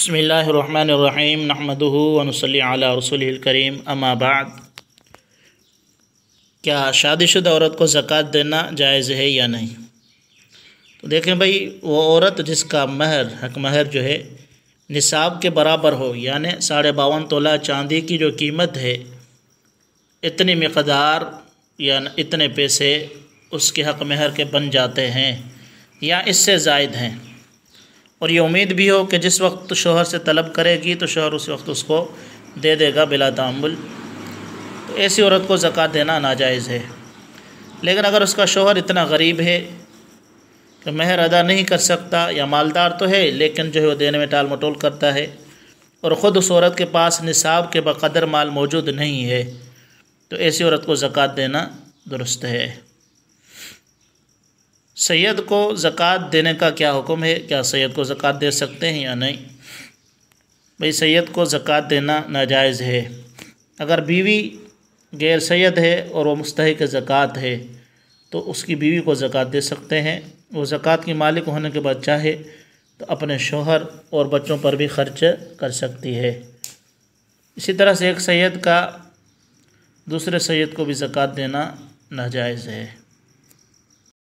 बसमीम नहमदूनसली रसोलकरीम अमाबाद क्या शुदा औरत को ज़क़़त देना जायज़ है या नहीं तो देखें भाई वो औरत जिसका महर हक महर जो है निसाब के बराबर हो यानि साढ़े बावन तोला चांदी की जो कीमत है इतनी मकदार या इतने पैसे उसके हक महर के बन जाते हैं या इससे जायद हैं और ये उम्मीद भी हो कि जिस वक्त तो शोहर से तलब करेगी तो शोहर उस वक्त उसको दे देगा बिला तामुल तो ऐसी औरत को ज़क़़त देना नाजायज़ है लेकिन अगर उसका शोहर इतना गरीब है कि महर अदा नहीं कर सकता या मालदार तो है लेकिन जो है वो देने में टाल मटोल करता है और ख़ुद उस औरत के पास निसाब के बकदर माल मौजूद नहीं है तो ऐसी औरत को ज़क़़त देना दुरुस्त है सैयद को ज़क़़त देने का क्या हुक्म है क्या सैयद को ज़क़़त दे सकते हैं या नहीं भाई सैयद को ज़क़़त देना नाजायज़ है अगर बीवी गैर सैयद है और वह मुस्तक ज़क़़त है तो उसकी बीवी को ज़क़़त दे सकते हैं वो ज़क़़त की मालिक होने के बाद चाहे तो अपने शोहर और बच्चों पर भी खर्च कर सकती है इसी तरह से एक सैयद का दूसरे सैयद को भी ज़क़़त देना नाजायज़ है